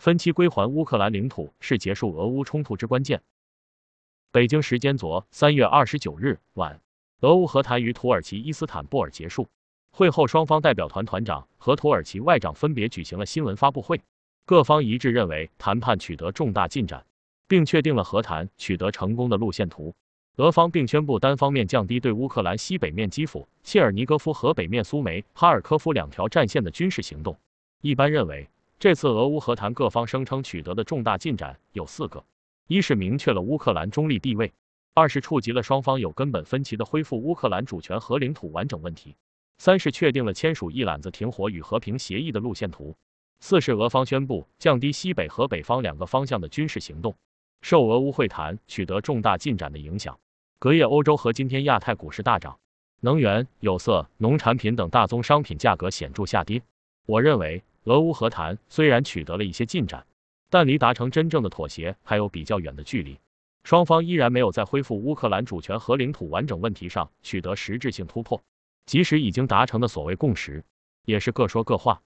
分期归还乌克兰领土是结束俄乌冲突之关键。北京时间昨三月二十九日晚，俄乌和谈于土耳其伊斯坦布尔结束。会后，双方代表团团长和土耳其外长分别举行了新闻发布会。各方一致认为谈判取得重大进展，并确定了和谈取得成功的路线图。俄方并宣布单方面降低对乌克兰西北面基辅、切尔尼戈夫和北面苏梅、哈尔科夫两条战线的军事行动。一般认为。这次俄乌和谈各方声称取得的重大进展有四个：一是明确了乌克兰中立地位；二是触及了双方有根本分歧的恢复乌克兰主权和领土完整问题；三是确定了签署一揽子停火与和平协议的路线图；四是俄方宣布降低西北和北方两个方向的军事行动。受俄乌会谈取得重大进展的影响，隔夜欧洲和今天亚太股市大涨，能源、有色、农产品等大宗商品价格显著下跌。我认为。俄乌和谈虽然取得了一些进展，但离达成真正的妥协还有比较远的距离。双方依然没有在恢复乌克兰主权和领土完整问题上取得实质性突破。即使已经达成的所谓共识，也是各说各话。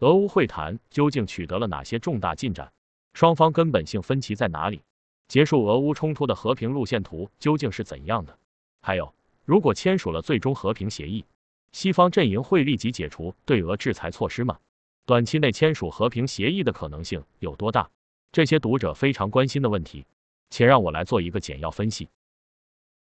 俄乌会谈究竟取得了哪些重大进展？双方根本性分歧在哪里？结束俄乌冲突的和平路线图究竟是怎样的？还有，如果签署了最终和平协议，西方阵营会立即解除对俄制裁措施吗？短期内签署和平协议的可能性有多大？这些读者非常关心的问题，且让我来做一个简要分析。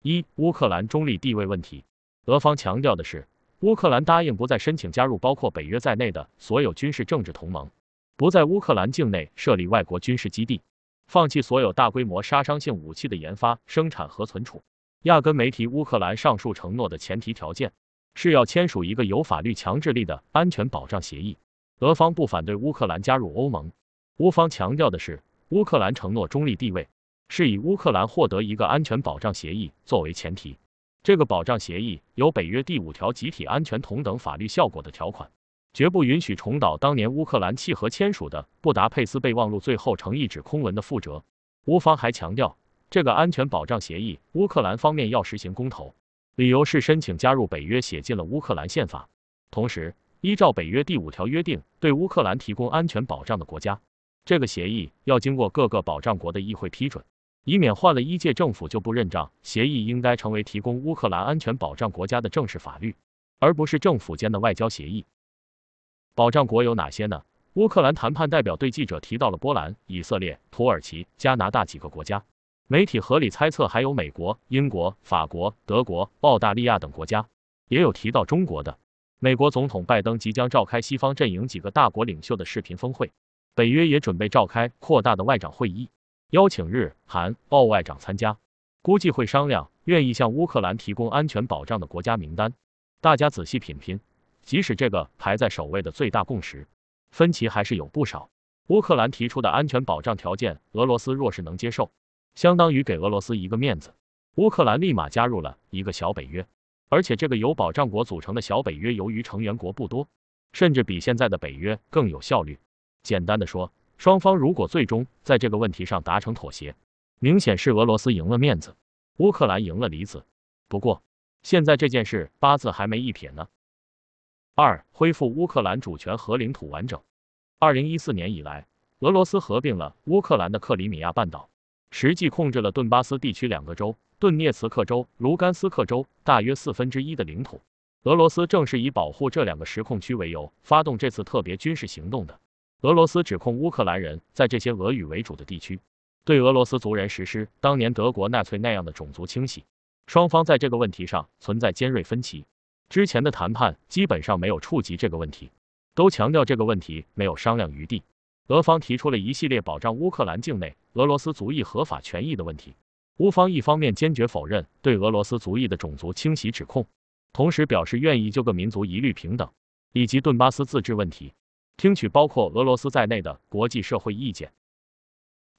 一、乌克兰中立地位问题。俄方强调的是，乌克兰答应不再申请加入包括北约在内的所有军事政治同盟，不在乌克兰境内设立外国军事基地，放弃所有大规模杀伤性武器的研发、生产和存储。压根没提乌克兰上述承诺的前提条件是要签署一个有法律强制力的安全保障协议。俄方不反对乌克兰加入欧盟，乌方强调的是，乌克兰承诺中立地位，是以乌克兰获得一个安全保障协议作为前提。这个保障协议有北约第五条集体安全同等法律效果的条款，绝不允许重蹈当年乌克兰契合签署的《布达佩斯备忘录》最后成一纸空文的覆辙。乌方还强调，这个安全保障协议，乌克兰方面要实行公投，理由是申请加入北约写进了乌克兰宪法，同时。依照北约第五条约定，对乌克兰提供安全保障的国家，这个协议要经过各个保障国的议会批准，以免换了一届政府就不认账。协议应该成为提供乌克兰安全保障国家的正式法律，而不是政府间的外交协议。保障国有哪些呢？乌克兰谈判代表对记者提到了波兰、以色列、土耳其、加拿大几个国家，媒体合理猜测还有美国、英国、法国、德国、澳大利亚等国家，也有提到中国的。美国总统拜登即将召开西方阵营几个大国领袖的视频峰会，北约也准备召开扩大的外长会议，邀请日韩澳外长参加，估计会商量愿意向乌克兰提供安全保障的国家名单。大家仔细品品，即使这个排在首位的最大共识，分歧还是有不少。乌克兰提出的安全保障条件，俄罗斯若是能接受，相当于给俄罗斯一个面子，乌克兰立马加入了一个小北约。而且这个由保障国组成的小北约，由于成员国不多，甚至比现在的北约更有效率。简单的说，双方如果最终在这个问题上达成妥协，明显是俄罗斯赢了面子，乌克兰赢了里子。不过，现在这件事八字还没一撇呢。二、恢复乌克兰主权和领土完整。二零一四年以来，俄罗斯合并了乌克兰的克里米亚半岛。实际控制了顿巴斯地区两个州——顿涅茨克州、卢甘斯克州，大约四分之一的领土。俄罗斯正是以保护这两个实控区为由，发动这次特别军事行动的。俄罗斯指控乌克兰人在这些俄语为主的地区，对俄罗斯族人实施当年德国纳粹那样的种族清洗。双方在这个问题上存在尖锐分歧。之前的谈判基本上没有触及这个问题，都强调这个问题没有商量余地。俄方提出了一系列保障乌克兰境内俄罗斯族裔合法权益的问题，乌方一方面坚决否认对俄罗斯族裔的种族清洗指控，同时表示愿意就各民族一律平等以及顿巴斯自治问题，听取包括俄罗斯在内的国际社会意见。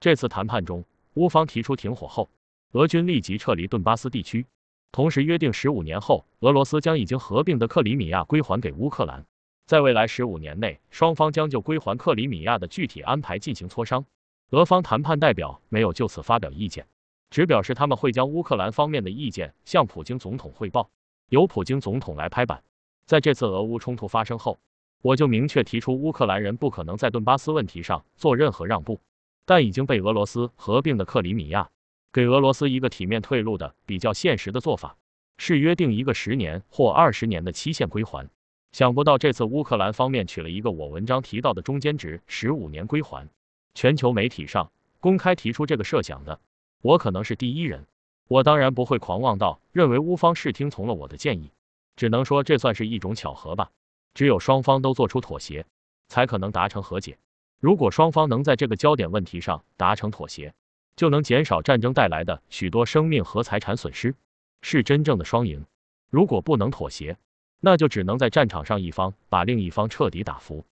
这次谈判中，乌方提出停火后，俄军立即撤离顿巴斯地区，同时约定十五年后，俄罗斯将已经合并的克里米亚归还给乌克兰。在未来十五年内，双方将就归还克里米亚的具体安排进行磋商。俄方谈判代表没有就此发表意见，只表示他们会将乌克兰方面的意见向普京总统汇报，由普京总统来拍板。在这次俄乌冲突发生后，我就明确提出，乌克兰人不可能在顿巴斯问题上做任何让步。但已经被俄罗斯合并的克里米亚，给俄罗斯一个体面退路的比较现实的做法，是约定一个十年或二十年的期限归还。想不到这次乌克兰方面取了一个我文章提到的中间值，十五年归还。全球媒体上公开提出这个设想的，我可能是第一人。我当然不会狂妄到认为乌方是听从了我的建议，只能说这算是一种巧合吧。只有双方都做出妥协，才可能达成和解。如果双方能在这个焦点问题上达成妥协，就能减少战争带来的许多生命和财产损失，是真正的双赢。如果不能妥协，那就只能在战场上一方把另一方彻底打服。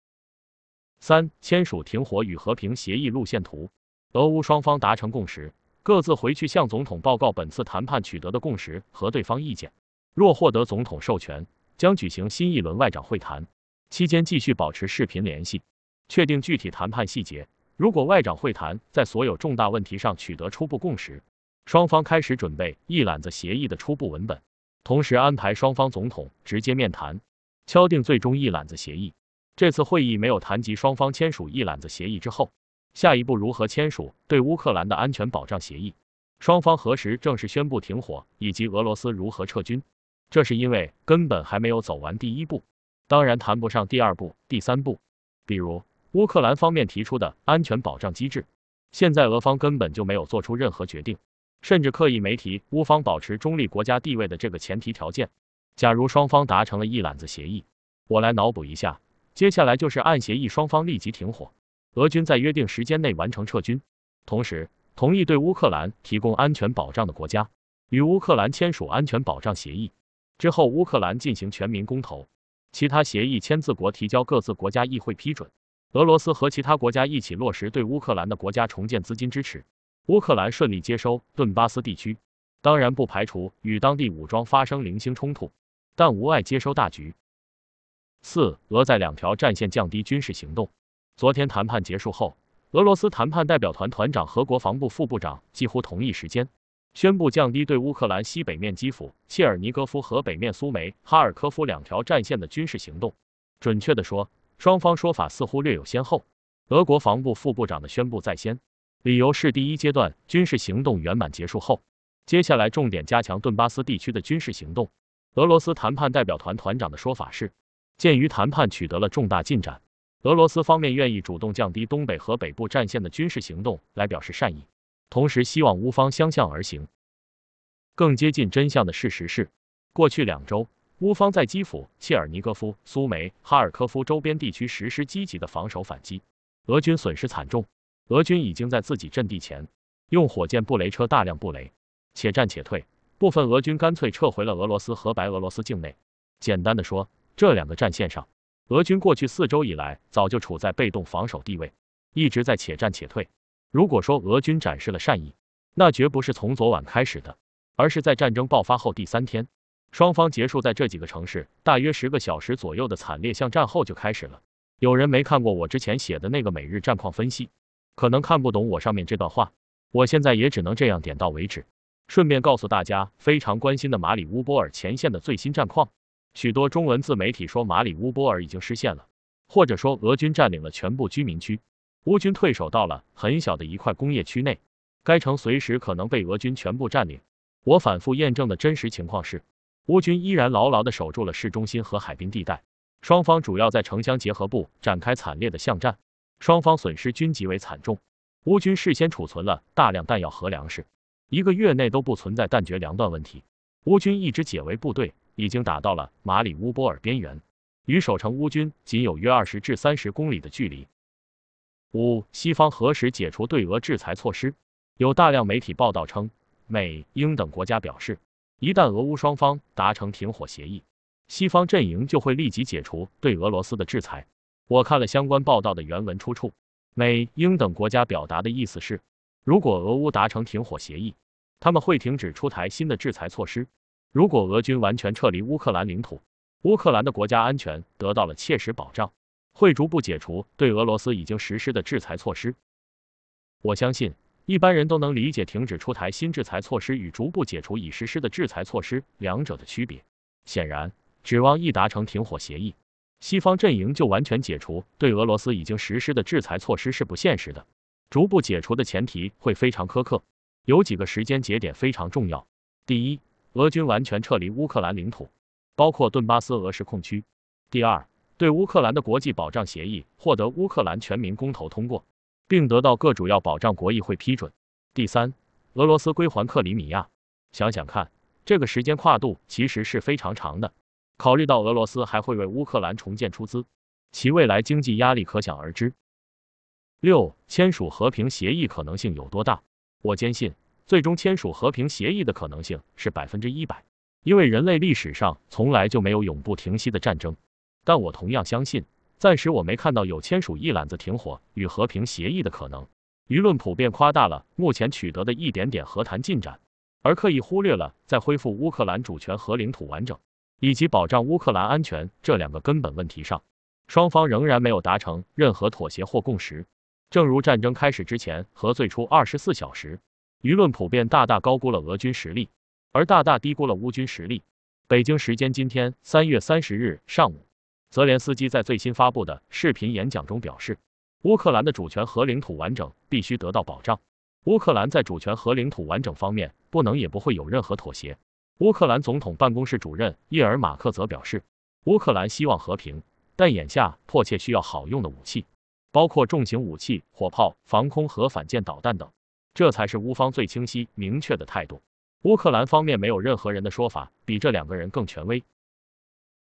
三、签署停火与和平协议路线图。俄乌双方达成共识，各自回去向总统报告本次谈判取得的共识和对方意见。若获得总统授权，将举行新一轮外长会谈，期间继续保持视频联系，确定具体谈判细节。如果外长会谈在所有重大问题上取得初步共识，双方开始准备一揽子协议的初步文本。同时安排双方总统直接面谈，敲定最终一揽子协议。这次会议没有谈及双方签署一揽子协议之后，下一步如何签署对乌克兰的安全保障协议，双方何时正式宣布停火以及俄罗斯如何撤军。这是因为根本还没有走完第一步，当然谈不上第二步、第三步。比如乌克兰方面提出的安全保障机制，现在俄方根本就没有做出任何决定。甚至刻意没提乌方保持中立国家地位的这个前提条件。假如双方达成了一揽子协议，我来脑补一下：接下来就是按协议，双方立即停火，俄军在约定时间内完成撤军，同时同意对乌克兰提供安全保障的国家与乌克兰签署安全保障协议。之后，乌克兰进行全民公投，其他协议签字国提交各自国家议会批准。俄罗斯和其他国家一起落实对乌克兰的国家重建资金支持。乌克兰顺利接收顿巴斯地区，当然不排除与当地武装发生零星冲突，但无碍接收大局。四俄在两条战线降低军事行动。昨天谈判结束后，俄罗斯谈判代表团团长和国防部副部长几乎同一时间宣布降低对乌克兰西北面基辅、切尔尼戈夫和北面苏梅、哈尔科夫两条战线的军事行动。准确的说，双方说法似乎略有先后，俄国防部副部长的宣布在先。理由是，第一阶段军事行动圆满结束后，接下来重点加强顿巴斯地区的军事行动。俄罗斯谈判代表团团长的说法是，鉴于谈判取得了重大进展，俄罗斯方面愿意主动降低东北和北部战线的军事行动来表示善意，同时希望乌方相向而行。更接近真相的事实是，过去两周，乌方在基辅、切尔尼戈夫、苏梅、哈尔科夫周边地区实施积极的防守反击，俄军损失惨重。俄军已经在自己阵地前用火箭布雷车大量布雷，且战且退。部分俄军干脆撤回了俄罗斯和白俄罗斯境内。简单的说，这两个战线上，俄军过去四周以来早就处在被动防守地位，一直在且战且退。如果说俄军展示了善意，那绝不是从昨晚开始的，而是在战争爆发后第三天，双方结束在这几个城市大约十个小时左右的惨烈巷战后就开始了。有人没看过我之前写的那个每日战况分析。可能看不懂我上面这段话，我现在也只能这样点到为止。顺便告诉大家非常关心的马里乌波尔前线的最新战况。许多中文自媒体说马里乌波尔已经失陷了，或者说俄军占领了全部居民区，乌军退守到了很小的一块工业区内，该城随时可能被俄军全部占领。我反复验证的真实情况是，乌军依然牢牢地守住了市中心和海滨地带，双方主要在城乡结合部展开惨烈的巷战。双方损失均极为惨重，乌军事先储存了大量弹药和粮食，一个月内都不存在弹绝粮断问题。乌军一支解围部队已经打到了马里乌波尔边缘，与守城乌军仅有约二十至三十公里的距离。五、西方何时解除对俄制裁措施？有大量媒体报道称，美英等国家表示，一旦俄乌双方达成停火协议，西方阵营就会立即解除对俄罗斯的制裁。我看了相关报道的原文出处，美英等国家表达的意思是：如果俄乌达成停火协议，他们会停止出台新的制裁措施；如果俄军完全撤离乌克兰领土，乌克兰的国家安全得到了切实保障，会逐步解除对俄罗斯已经实施的制裁措施。我相信一般人都能理解停止出台新制裁措施与逐步解除已实施的制裁措施两者的区别。显然，指望一达成停火协议。西方阵营就完全解除对俄罗斯已经实施的制裁措施是不现实的，逐步解除的前提会非常苛刻。有几个时间节点非常重要：第一，俄军完全撤离乌克兰领土，包括顿巴斯俄实控区；第二，对乌克兰的国际保障协议获得乌克兰全民公投通过，并得到各主要保障国议会批准；第三，俄罗斯归还克里米亚。想想看，这个时间跨度其实是非常长的。考虑到俄罗斯还会为乌克兰重建出资，其未来经济压力可想而知。六，签署和平协议可能性有多大？我坚信，最终签署和平协议的可能性是百分之一百，因为人类历史上从来就没有永不停息的战争。但我同样相信，暂时我没看到有签署一揽子停火与和平协议的可能。舆论普遍夸大了目前取得的一点点和谈进展，而刻意忽略了在恢复乌克兰主权和领土完整。以及保障乌克兰安全这两个根本问题上，双方仍然没有达成任何妥协或共识。正如战争开始之前和最初二十四小时，舆论普遍大大高估了俄军实力，而大大低估了乌军实力。北京时间今天三月三十日上午，泽连斯基在最新发布的视频演讲中表示，乌克兰的主权和领土完整必须得到保障，乌克兰在主权和领土完整方面不能也不会有任何妥协。乌克兰总统办公室主任叶尔马克则表示，乌克兰希望和平，但眼下迫切需要好用的武器，包括重型武器、火炮、防空和反舰导弹等，这才是乌方最清晰明确的态度。乌克兰方面没有任何人的说法比这两个人更权威。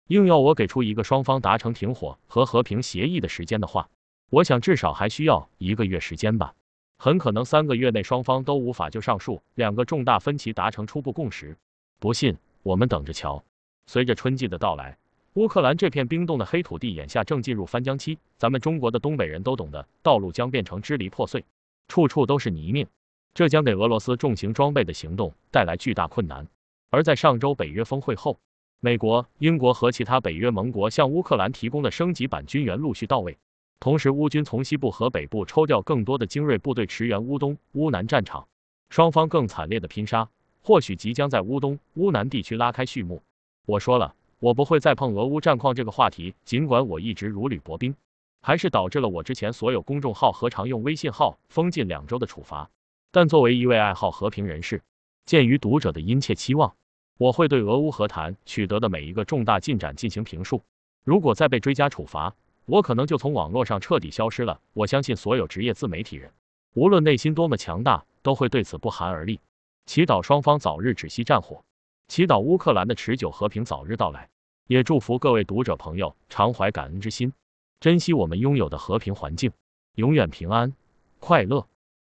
硬要我给出一个双方达成停火和和平协议的时间的话，我想至少还需要一个月时间吧。很可能三个月内双方都无法就上述两个重大分歧达成初步共识。不信，我们等着瞧。随着春季的到来，乌克兰这片冰冻的黑土地眼下正进入翻浆期。咱们中国的东北人都懂得，道路将变成支离破碎，处处都是泥泞，这将给俄罗斯重型装备的行动带来巨大困难。而在上周北约峰会后，美国、英国和其他北约盟国向乌克兰提供的升级版军援陆续到位，同时乌军从西部和北部抽调更多的精锐部队驰援乌东、乌南战场，双方更惨烈的拼杀。或许即将在乌东、乌南地区拉开序幕。我说了，我不会再碰俄乌战况这个话题，尽管我一直如履薄冰，还是导致了我之前所有公众号和常用微信号封禁两周的处罚。但作为一位爱好和平人士，鉴于读者的殷切期望，我会对俄乌和谈取得的每一个重大进展进行评述。如果再被追加处罚，我可能就从网络上彻底消失了。我相信所有职业自媒体人，无论内心多么强大，都会对此不寒而栗。祈祷双方早日止息战火，祈祷乌克兰的持久和平早日到来，也祝福各位读者朋友常怀感恩之心，珍惜我们拥有的和平环境，永远平安快乐。